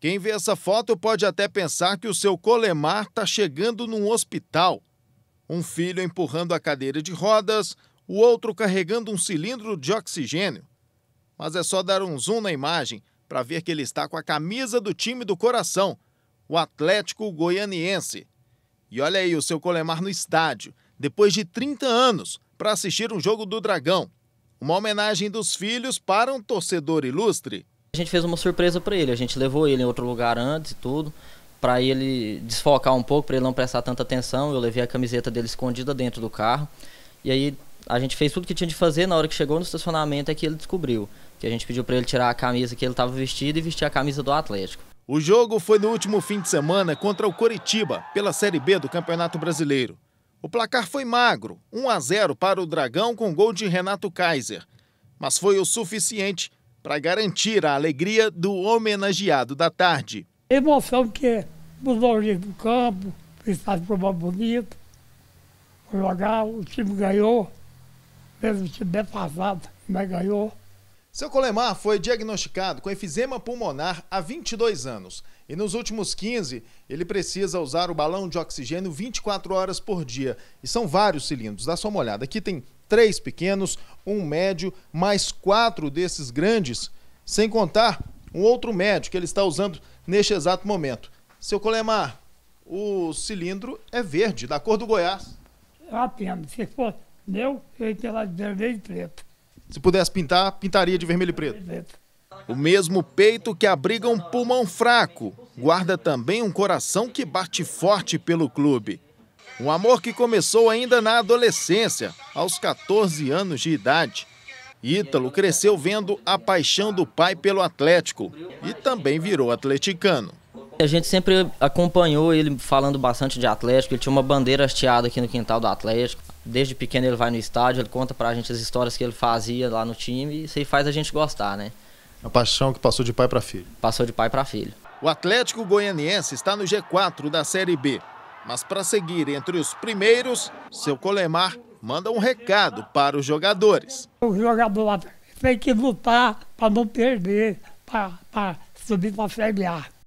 Quem vê essa foto pode até pensar que o seu Colemar está chegando num hospital. Um filho empurrando a cadeira de rodas, o outro carregando um cilindro de oxigênio. Mas é só dar um zoom na imagem para ver que ele está com a camisa do time do coração, o Atlético Goianiense. E olha aí o seu Colemar no estádio, depois de 30 anos, para assistir um jogo do Dragão. Uma homenagem dos filhos para um torcedor ilustre. A gente fez uma surpresa para ele, a gente levou ele em outro lugar antes e tudo, para ele desfocar um pouco, para ele não prestar tanta atenção. Eu levei a camiseta dele escondida dentro do carro. E aí a gente fez tudo que tinha de fazer, na hora que chegou no estacionamento é que ele descobriu, que a gente pediu para ele tirar a camisa que ele estava vestido e vestir a camisa do Atlético. O jogo foi no último fim de semana contra o Coritiba, pela Série B do Campeonato Brasileiro. O placar foi magro, 1 a 0 para o Dragão com gol de Renato Kaiser, mas foi o suficiente para garantir a alegria do homenageado da tarde. Emoção que é os lojistas do campo, o estado provou bonito, foi jogar, o time ganhou, mesmo o time defasado, mas ganhou. Seu Colemar foi diagnosticado com efizema pulmonar há 22 anos e nos últimos 15 ele precisa usar o balão de oxigênio 24 horas por dia e são vários cilindros. Dá só uma olhada, aqui tem três pequenos, um médio, mais quatro desses grandes, sem contar um outro médio que ele está usando neste exato momento. Seu Colemar, o cilindro é verde, da cor do Goiás. Apenas, se for meu, eu ia lá de vermelho e preto. Se pudesse pintar, pintaria de vermelho e preto. preto. O mesmo peito que abriga um pulmão fraco, guarda também um coração que bate forte pelo clube. Um amor que começou ainda na adolescência, aos 14 anos de idade. Ítalo cresceu vendo a paixão do pai pelo Atlético e também virou atleticano. A gente sempre acompanhou ele falando bastante de Atlético, ele tinha uma bandeira hasteada aqui no quintal do Atlético. Desde pequeno ele vai no estádio, ele conta pra gente as histórias que ele fazia lá no time e isso aí faz a gente gostar, né? A paixão que passou de pai para filho. Passou de pai para filho. O Atlético Goianiense está no G4 da Série B mas para seguir entre os primeiros, seu Colemar manda um recado para os jogadores. O jogador tem que lutar para não perder, para subir para a Série A.